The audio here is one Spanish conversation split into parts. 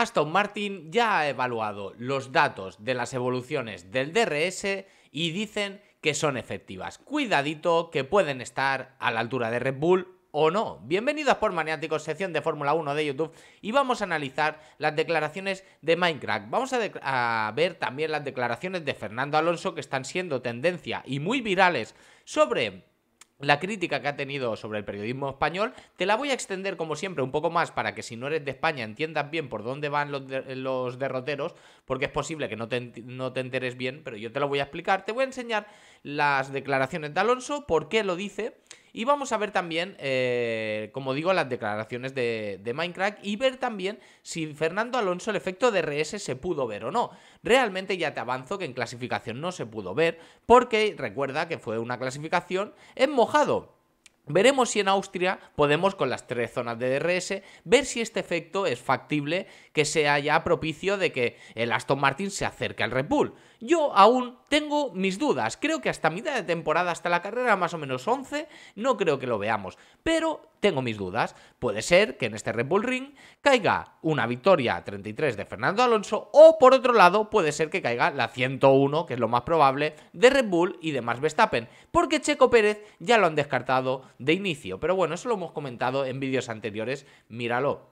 Aston Martin ya ha evaluado los datos de las evoluciones del DRS y dicen que son efectivas. Cuidadito que pueden estar a la altura de Red Bull o no. Bienvenidos por Maniáticos, sección de Fórmula 1 de YouTube y vamos a analizar las declaraciones de Minecraft. Vamos a, a, ver también las declaraciones de Fernando Alonso que están siendo tendencia y muy virales sobre la crítica que ha tenido sobre el periodismo español, te la voy a extender como siempre un poco más para que si no eres de España entiendas bien por dónde van los, derroteros, porque es posible que no te, no te enteres bien, pero yo te lo voy a explicar. Te voy a enseñar las declaraciones de Alonso, por qué lo dice y vamos a ver también, eh, como digo, las declaraciones de, de Minecraft y ver también si Fernando Alonso el efecto DRS se pudo ver o no. Realmente ya te avanzo que en clasificación no se pudo ver porque recuerda que fue una clasificación en mojado. Veremos si en Austria podemos, con las tres zonas de DRS, ver si este efecto es factible que sea ya propicio de que el Aston Martin se acerque al Red Bull. Yo aún tengo mis dudas, creo que hasta mitad de temporada, hasta la carrera más o menos 11, no creo que lo veamos. Pero tengo mis dudas. Puede ser que en este Red Bull Ring caiga una victoria 33 de Fernando Alonso o por otro lado puede ser que caiga la 101, que es lo más probable, de Red Bull y de Max Verstappen, porque Checo Pérez ya lo han descartado de inicio. Pero bueno, eso lo hemos comentado en vídeos anteriores, míralo.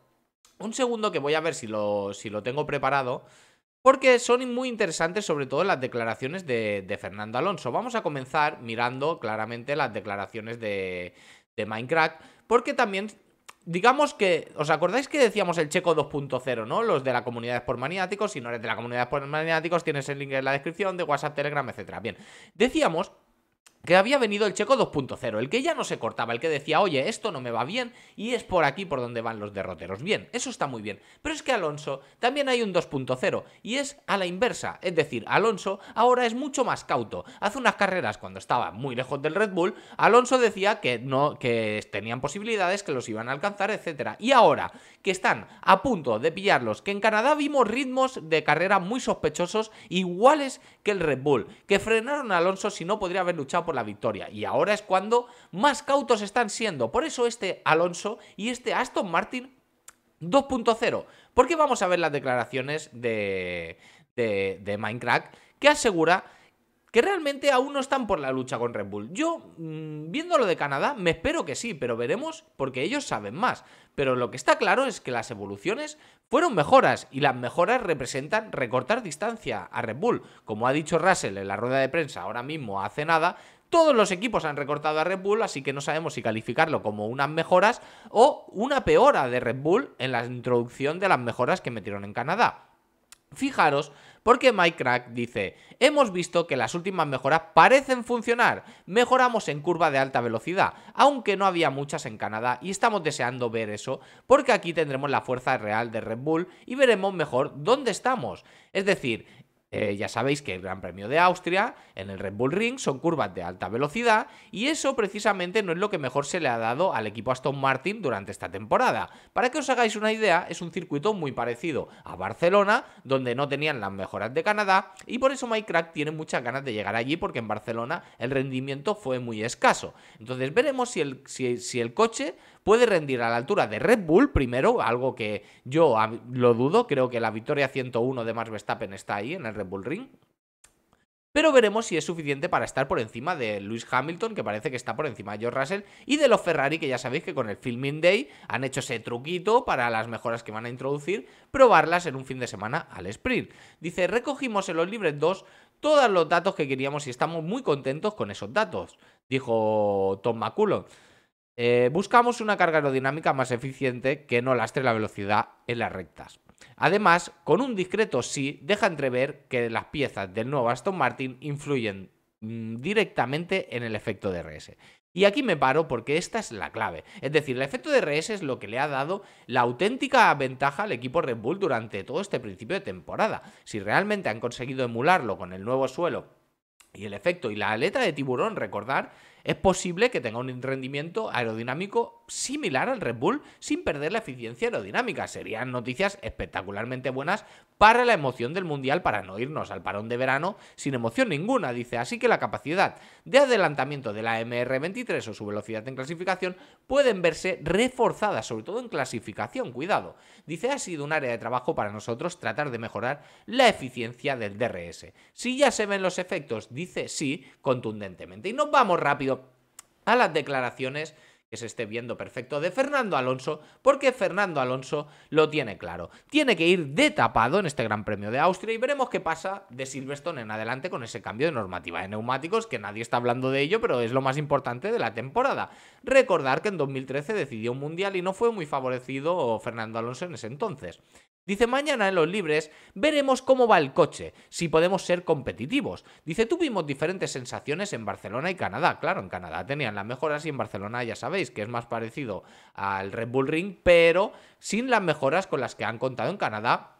Un segundo que voy a ver si lo, tengo preparado. Porque son muy interesantes sobre todo las declaraciones de, Fernando Alonso. Vamos a comenzar mirando claramente las declaraciones de, de Minecraft porque también digamos que, ¿os acordáis que decíamos el checo 2.0, no? Los de la comunidad de Maniáticos, si no eres de la comunidad de Sport Maniáticos, tienes el link en la descripción de WhatsApp, Telegram, etcétera. Bien, decíamos que había venido el checo 2.0, el que ya no se cortaba, el que decía, oye, esto no me va bien y es por aquí por donde van los derroteros. Bien, eso está muy bien. Pero es que Alonso también hay un 2.0 y es a la inversa. Es decir, Alonso ahora es mucho más cauto. Hace unas carreras cuando estaba muy lejos del Red Bull, Alonso decía que no, que tenían posibilidades, que los iban a alcanzar, etcétera Y ahora que están a punto de pillarlos, que en Canadá vimos ritmos de carrera muy sospechosos, iguales que el Red Bull, que frenaron a Alonso si no podría haber luchado por victoria. Y ahora es cuando más cautos están siendo. Por eso este Alonso y este Aston Martin 2.0. Porque vamos a ver las declaraciones de, de, Minecraft que asegura que realmente aún no están por la lucha con Red Bull. Yo, mm, viéndolo viendo lo de Canadá, me espero que sí, pero veremos porque ellos saben más. Pero lo que está claro es que las evoluciones fueron mejoras y las mejoras representan recortar distancia a Red Bull. Como ha dicho Russell en la rueda de prensa ahora mismo hace nada, todos los equipos han recortado a Red Bull, así que no sabemos si calificarlo como unas mejoras o una peora de Red Bull en la introducción de las mejoras que metieron en Canadá. Fijaros, porque Mike Crack dice, hemos visto que las últimas mejoras parecen funcionar, mejoramos en curva de alta velocidad, aunque no había muchas en Canadá y estamos deseando ver eso, porque aquí tendremos la fuerza real de Red Bull y veremos mejor dónde estamos. Es decir, eh, ya sabéis que el Gran Premio de Austria, en el Red Bull Ring, son curvas de alta velocidad y eso precisamente no es lo que mejor se le ha dado al equipo Aston Martin durante esta temporada. Para que os hagáis una idea, es un circuito muy parecido a Barcelona, donde no tenían las mejoras de Canadá y por eso Mike Crack tiene muchas ganas de llegar allí porque en Barcelona el rendimiento fue muy escaso. Entonces veremos si el, si el coche puede rendir a la altura de Red Bull primero, algo que yo lo dudo, creo que la victoria 101 de Max Verstappen está ahí en el Red Bull Ring. Pero veremos si es suficiente para estar por encima de Lewis Hamilton, que parece que está por encima de George Russell, y de los Ferrari, que ya sabéis que con el Filming Day han hecho ese truquito para las mejoras que van a introducir, probarlas en un fin de semana al sprint. Dice, recogimos en los libres 2 todos los datos que queríamos y estamos muy contentos con esos datos, dijo Tom McCullough. Eh, buscamos una carga aerodinámica más eficiente que no lastre la velocidad en las rectas. Además, con un discreto sí deja entrever que las piezas del nuevo Aston Martin influyen mm, directamente en el efecto DRS. Y aquí me paro porque esta es la clave. Es decir, el efecto DRS es lo que le ha dado la auténtica ventaja al equipo Red Bull durante todo este principio de temporada. Si realmente han conseguido emularlo con el nuevo suelo y el efecto y la aleta de tiburón, recordar, es posible que tenga un rendimiento aerodinámico similar al Red Bull sin perder la eficiencia aerodinámica. Serían noticias espectacularmente buenas para la emoción del Mundial, para no irnos al parón de verano sin emoción ninguna, dice. Así que la capacidad de adelantamiento de la MR23 o su velocidad en clasificación pueden verse reforzadas, sobre todo en clasificación, cuidado. Dice, ha sido un área de trabajo para nosotros tratar de mejorar la eficiencia del DRS. Si ya se ven los efectos, dice sí, contundentemente. Y nos vamos rápido a las declaraciones que se esté viendo perfecto de Fernando Alonso, porque Fernando Alonso lo tiene claro. Tiene que ir de tapado en este Gran Premio de Austria y veremos qué pasa de Silverstone en adelante con ese cambio de normativa de neumáticos, que nadie está hablando de ello, pero es lo más importante de la temporada. Recordar que en 2013 decidió un mundial y no fue muy favorecido Fernando Alonso en ese entonces. Dice, mañana en los libres veremos cómo va el coche, si podemos ser competitivos. Dice, tuvimos diferentes sensaciones en Barcelona y Canadá. Claro, en Canadá tenían las mejoras y en Barcelona ya sabéis que es más parecido al Red Bull Ring, pero sin las mejoras con las que han contado en Canadá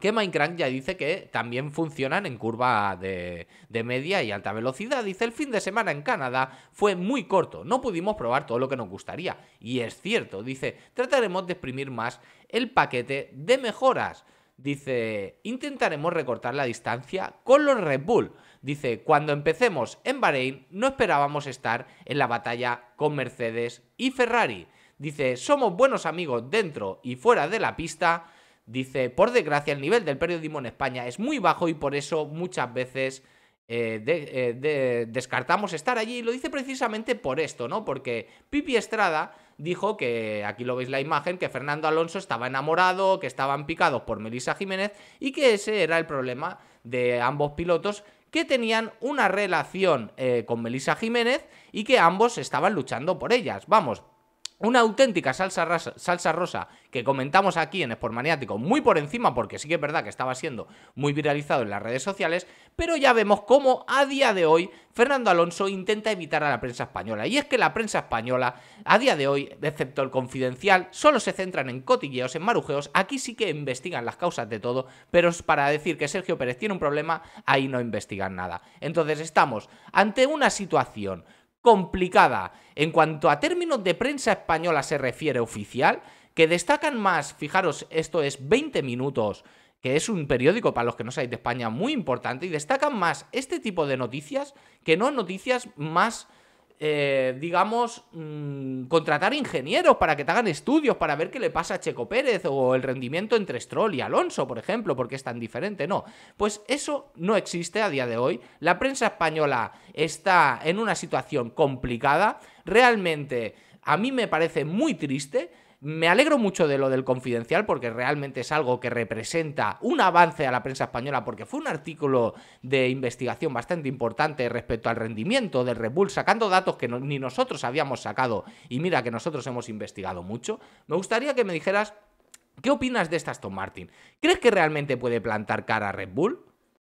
que Minecraft ya dice que también funcionan en curva de, media y alta velocidad. Dice, el fin de semana en Canadá fue muy corto, no pudimos probar todo lo que nos gustaría. Y es cierto, dice, trataremos de exprimir más el paquete de mejoras. Dice, intentaremos recortar la distancia con los Red Bull. Dice, cuando empecemos en Bahrein no esperábamos estar en la batalla con Mercedes y Ferrari. Dice, somos buenos amigos dentro y fuera de la pista Dice, por desgracia, el nivel del periodismo en España es muy bajo y por eso muchas veces eh, eh, descartamos estar allí. Y lo dice precisamente por esto, ¿no? Porque Pipi Estrada dijo que, aquí lo veis la imagen, que Fernando Alonso estaba enamorado, que estaban picados por Melissa Jiménez y que ese era el problema de ambos pilotos que tenían una relación eh, con Melisa Jiménez y que ambos estaban luchando por ellas. Vamos, una auténtica salsa, salsa rosa que comentamos aquí en Sport Maniático muy por encima, porque sí que es verdad que estaba siendo muy viralizado en las redes sociales, pero ya vemos cómo a día de hoy Fernando Alonso intenta evitar a la prensa española. Y es que la prensa española, a día de hoy, excepto el confidencial, solo se centran en cotilleos, en marujeos. Aquí sí que investigan las causas de todo, pero para decir que Sergio Pérez tiene un problema, ahí no investigan nada. Entonces estamos ante una situación complicada en cuanto a términos de prensa española se refiere oficial, que destacan más, fijaros, esto es 20 minutos, que es un periódico para los que no sabéis de España muy importante, y destacan más este tipo de noticias que no noticias más eh, digamos, mm, contratar ingenieros para que te hagan estudios, para ver qué le pasa a Checo Pérez o el rendimiento entre Stroll y Alonso, por ejemplo, porque es tan diferente. No, pues eso no existe a día de hoy. La prensa española está en una situación complicada. Realmente, a mí me parece muy triste me alegro mucho de lo del confidencial porque realmente es algo que representa un avance a la prensa española porque fue un artículo de investigación bastante importante respecto al rendimiento del Red Bull, sacando datos que ni nosotros habíamos sacado y mira que nosotros hemos investigado mucho. Me gustaría que me dijeras, ¿qué opinas de estas, Tom Martin? ¿Crees que realmente puede plantar cara a Red Bull?